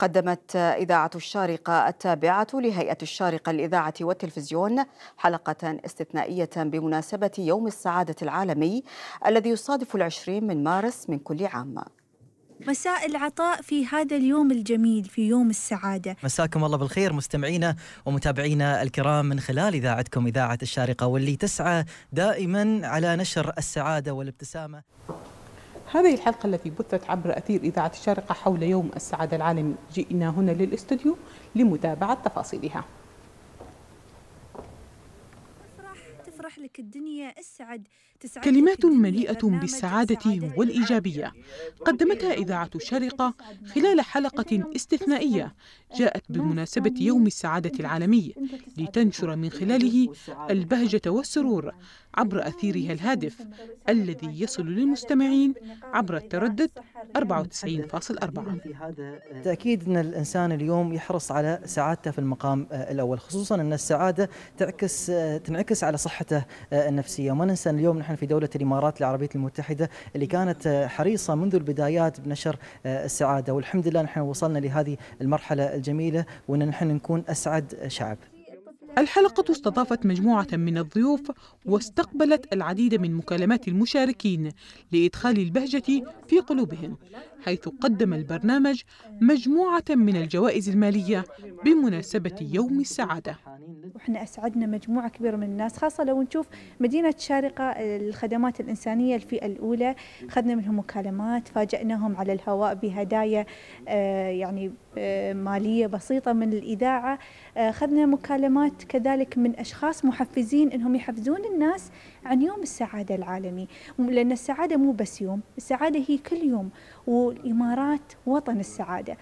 قدمت إذاعة الشارقة التابعة لهيئة الشارقة للإذاعة والتلفزيون حلقة استثنائية بمناسبة يوم السعادة العالمي الذي يصادف العشرين من مارس من كل عام مساء العطاء في هذا اليوم الجميل في يوم السعادة مساكم الله بالخير مستمعينا ومتابعينا الكرام من خلال إذاعتكم إذاعة الشارقة واللي تسعى دائما على نشر السعادة والابتسامة هذه الحلقة التي بثت عبر أثير إذاعة الشارقة حول يوم السعادة العالمي جئنا هنا للاستوديو لمتابعة تفاصيلها تفرح لك الدنيا اسعد كلمات مليئة بالسعادة والإيجابية قدمتها إذاعة الشارقة خلال حلقة استثنائية جاءت بمناسبة يوم السعادة العالمي لتنشر من خلاله البهجة والسرور عبر أثيرها الهادف الذي يصل للمستمعين عبر التردد 94.4 آه، تأكيد أن الإنسان اليوم يحرص على سعادته في المقام آه، الأول خصوصا أن السعادة تعكس آه، تنعكس على صحته النفسية وما ننسى اليوم نحن في دولة الإمارات العربية المتحدة اللي كانت حريصة منذ البدايات بنشر السعادة والحمد لله نحن وصلنا لهذه المرحلة الجميلة وأن نحن نكون أسعد شعب الحلقة استضافت مجموعة من الضيوف واستقبلت العديد من مكالمات المشاركين لإدخال البهجة في قلوبهم حيث قدم البرنامج مجموعة من الجوائز المالية بمناسبة يوم السعادة وإحنا أسعدنا مجموعة كبيرة من الناس خاصة لو نشوف مدينة شارقة آه، الخدمات الإنسانية الفئة الأولى اخذنا منهم مكالمات فاجأناهم على الهواء بهدايا آه، يعني آه، مالية بسيطة من الإذاعة اخذنا مكالمات كذلك من أشخاص محفزين أنهم يحفزون الناس عن يوم السعادة العالمي لأن السعادة مو بس يوم السعادة هي كل يوم والإمارات وطن السعادة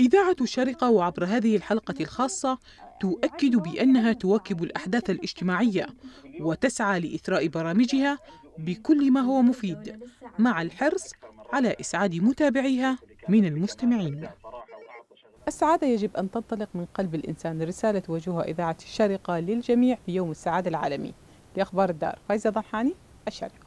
إذاعة الشارقة وعبر هذه الحلقة الخاصة تؤكد بأنها تواكب الأحداث الاجتماعية وتسعى لإثراء برامجها بكل ما هو مفيد مع الحرص على إسعاد متابعيها من المستمعين السعادة يجب أن تنطلق من قلب الإنسان رسالة توجهها إذاعة الشارقة للجميع في يوم السعادة العالمي لأخبار الدار فايزة ضحاني الشارقة